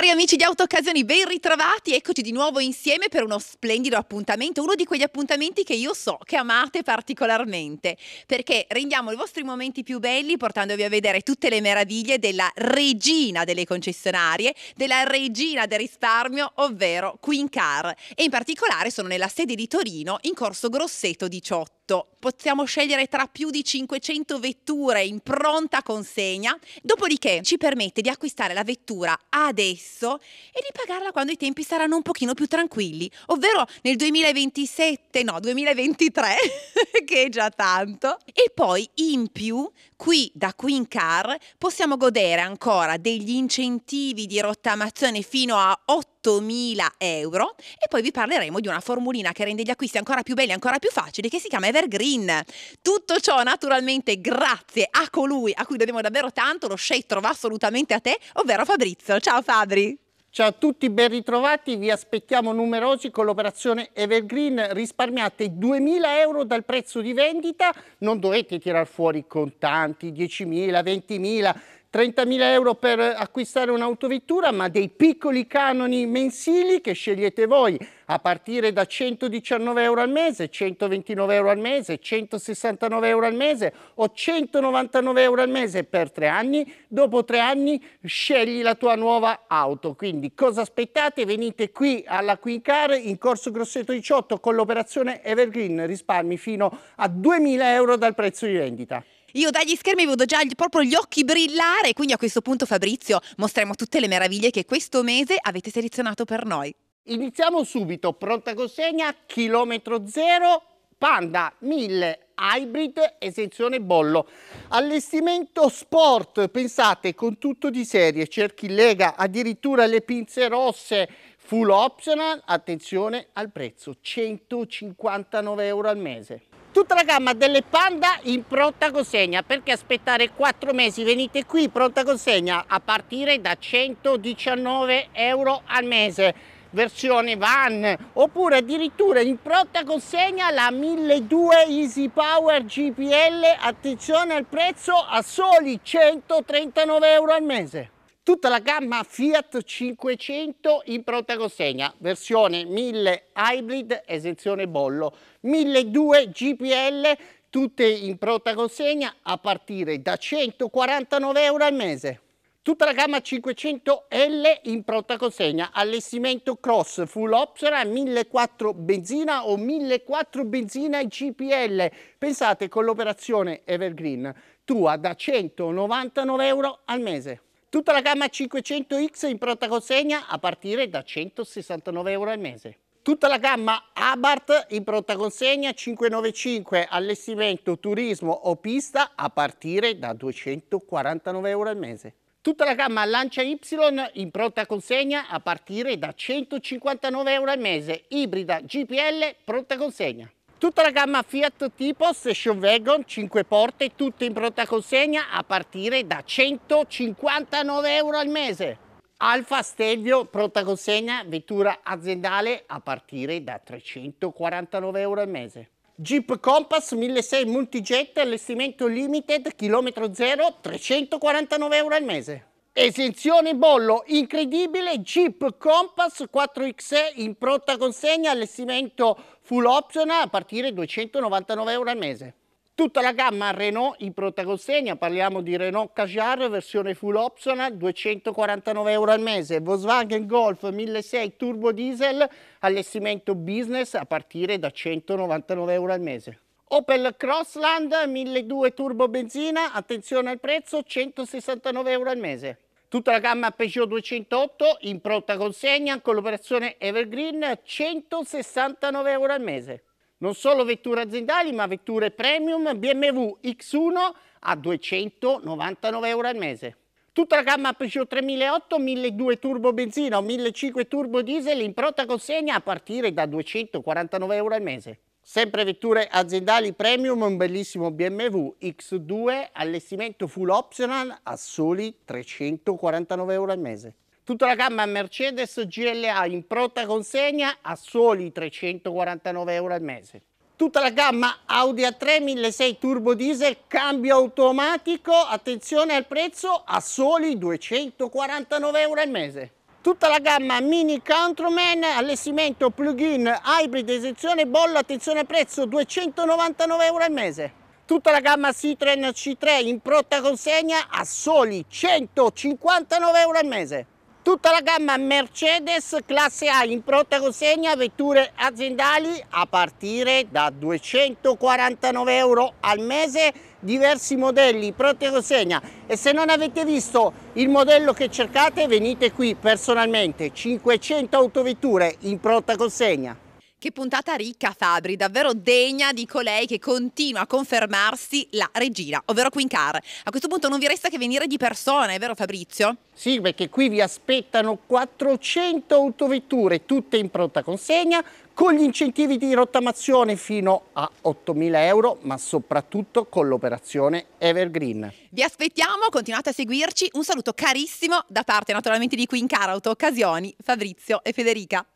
Cari amici di Autoccasioni, ben ritrovati, eccoci di nuovo insieme per uno splendido appuntamento, uno di quegli appuntamenti che io so che amate particolarmente, perché rendiamo i vostri momenti più belli portandovi a vedere tutte le meraviglie della regina delle concessionarie, della regina del risparmio, ovvero Queen Car, e in particolare sono nella sede di Torino in corso Grosseto 18 tutto, possiamo scegliere tra più di 500 vetture in pronta consegna, dopodiché ci permette di acquistare la vettura adesso e di pagarla quando i tempi saranno un pochino più tranquilli, ovvero nel 2027, no, 2023, che è già tanto. E poi in più, qui da Queen Car possiamo godere ancora degli incentivi di rottamazione fino a 8 8.000 euro e poi vi parleremo di una formulina che rende gli acquisti ancora più belli, ancora più facili, che si chiama Evergreen. Tutto ciò naturalmente grazie a colui a cui dobbiamo davvero tanto, lo scettro va assolutamente a te, ovvero Fabrizio. Ciao Fabri! Ciao a tutti, ben ritrovati, vi aspettiamo numerosi con l'operazione Evergreen, risparmiate 2.000 euro dal prezzo di vendita, non dovete tirar fuori contanti, 10.000, 20.000, 30.000 euro per acquistare un'autovettura, ma dei piccoli canoni mensili che scegliete voi, a partire da 119 euro al mese, 129 euro al mese, 169 euro al mese o 199 euro al mese per tre anni. Dopo tre anni scegli la tua nuova auto. Quindi cosa aspettate? Venite qui alla Quincar in Corso Grosseto 18 con l'operazione Evergreen risparmi fino a 2.000 euro dal prezzo di vendita. Io dagli schermi vedo già gli, proprio gli occhi brillare, quindi a questo punto Fabrizio mostriamo tutte le meraviglie che questo mese avete selezionato per noi. Iniziamo subito, pronta consegna, chilometro zero, Panda 1000 hybrid e bollo. Allestimento sport, pensate, con tutto di serie, cerchi lega, addirittura le pinze rosse, full optional, attenzione al prezzo, 159 euro al mese tutta la gamma delle Panda in pronta consegna perché aspettare 4 mesi venite qui pronta consegna a partire da 119 euro al mese versione van oppure addirittura in pronta consegna la 1200 Easy Power GPL attenzione al prezzo a soli 139 euro al mese tutta la gamma Fiat 500 in pronta consegna, versione 1000 hybrid, esenzione bollo, 1200 GPL, tutte in pronta consegna a partire da 149 euro al mese. Tutta la gamma 500L in pronta consegna, allestimento cross full optional 1.400 benzina o 1.400 benzina e GPL. Pensate con l'operazione Evergreen, tua da 199 euro al mese. Tutta la gamma 500X in pronta consegna a partire da 169 euro al mese. Tutta la gamma Abarth in pronta consegna 595 allestimento turismo o pista a partire da 249 euro al mese. Tutta la gamma Lancia Y in pronta consegna a partire da 159 euro al mese, ibrida GPL pronta consegna. Tutta la gamma Fiat tipo Session Wagon 5 porte, tutte in pronta consegna a partire da 159 euro al mese. Alfa Stelvio pronta consegna, vettura aziendale a partire da 349 euro al mese. Jeep Compass 1600 Multijet allestimento limited, chilometro zero, 349 euro al mese. Esenzione bollo, incredibile, Jeep Compass 4XE in pronta consegna, allestimento full option a partire da 299 euro al mese. Tutta la gamma Renault in pronta consegna, parliamo di Renault Kajar versione full option 249 euro al mese, Volkswagen Golf 1.6 turbo diesel, allestimento business a partire da 199 euro al mese. Opel Crossland 1.2 turbo benzina, attenzione al prezzo, 169 euro al mese. Tutta la gamma Peugeot 208 in pronta consegna con l'operazione Evergreen 169 euro al mese. Non solo vetture aziendali ma vetture premium BMW X1 a 299 euro al mese. Tutta la gamma Peugeot 3008, 1200 turbo benzina o 1500 turbo diesel in pronta consegna a partire da 249 euro al mese. Sempre vetture aziendali premium, un bellissimo BMW X2, allestimento full optional a soli 349 euro al mese. Tutta la gamma Mercedes GLA in pronta consegna a soli 349 euro al mese. Tutta la gamma Audi A3 1600 turbo diesel cambio automatico, attenzione al prezzo, a soli 249 euro al mese tutta la gamma Mini Countryman, allestimento plug-in, hybrid, esenzione bollo, attenzione prezzo 299 euro al mese. Tutta la gamma Citroen C3 in pronta consegna a soli 159 euro al mese. Tutta la gamma Mercedes classe A in pronta consegna vetture aziendali a partire da 249 euro al mese diversi modelli proterosegna e se non avete visto il modello che cercate venite qui personalmente 500 autovetture in pronta consegna che puntata ricca Fabri, davvero degna di colei che continua a confermarsi la regina, ovvero Queen Car. A questo punto non vi resta che venire di persona, è vero Fabrizio? Sì, perché qui vi aspettano 400 autovetture, tutte in pronta consegna, con gli incentivi di rottamazione fino a 8.000 euro, ma soprattutto con l'operazione Evergreen. Vi aspettiamo, continuate a seguirci. Un saluto carissimo da parte naturalmente di Queen Car Auto Occasioni, Fabrizio e Federica.